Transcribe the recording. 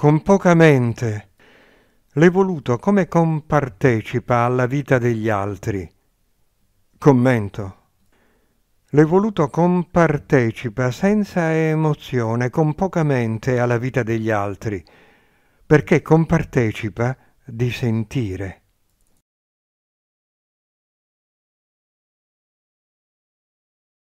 con poca mente, l'è voluto come compartecipa alla vita degli altri. Commento. L'è voluto compartecipa senza emozione, con poca mente alla vita degli altri, perché compartecipa di sentire.